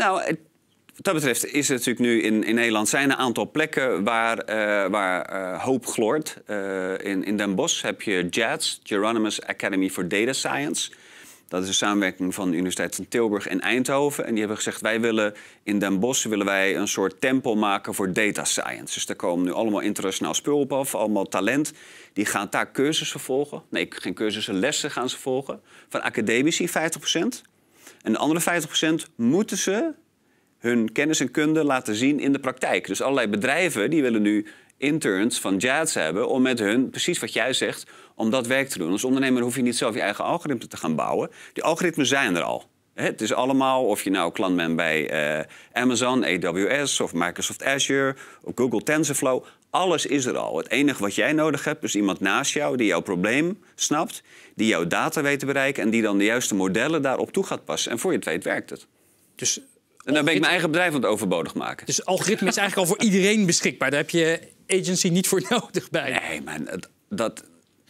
Nou, wat dat betreft is er natuurlijk nu in, in Nederland zijn een aantal plekken waar, eh, waar eh, hoop gloort. Eh, in, in Den Bosch heb je JADS, Geronimus Academy for Data Science. Dat is een samenwerking van de Universiteit van Tilburg en Eindhoven. En die hebben gezegd, wij willen in Den Bosch willen wij een soort tempel maken voor data science. Dus daar komen nu allemaal internationaal spul op af, allemaal talent. Die gaan daar cursussen volgen. Nee, geen cursussen, lessen gaan ze volgen. Van academici 50 procent. En de andere 50% moeten ze hun kennis en kunde laten zien in de praktijk. Dus allerlei bedrijven die willen nu interns van JADS hebben om met hun, precies wat jij zegt, om dat werk te doen. Als ondernemer hoef je niet zelf je eigen algoritme te gaan bouwen. Die algoritmen zijn er al. Het is allemaal, of je nou klant bent bij eh, Amazon, AWS of Microsoft Azure of Google TensorFlow, alles is er al. Het enige wat jij nodig hebt is iemand naast jou die jouw probleem snapt, die jouw data weet te bereiken en die dan de juiste modellen daarop toe gaat passen. En voor je het weet werkt het. Dus en dan ben ik mijn eigen bedrijf aan het overbodig maken. Dus algoritme is eigenlijk al voor iedereen beschikbaar. Daar heb je agency niet voor nodig bij. Nee, man, dat,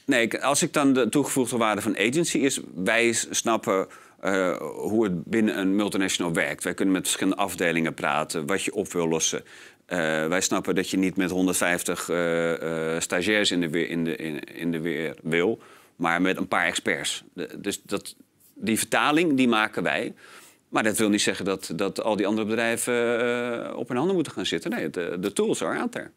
nee, als ik dan de toegevoegde waarde van agency is, wij snappen eh, hoe het binnen een multinational werkt. Wij kunnen met verschillende afdelingen praten, wat je op wil lossen. Eh, wij snappen dat je niet met 150 uh, eh, eh, stagiairs in de, weer, in, de, in, de weer wil, maar met een paar experts. dus dat, die vertaling die maken wij. Maar dat wil niet zeggen dat, dat al die andere bedrijven op hun handen moeten gaan zitten. Nee, de, de tools are out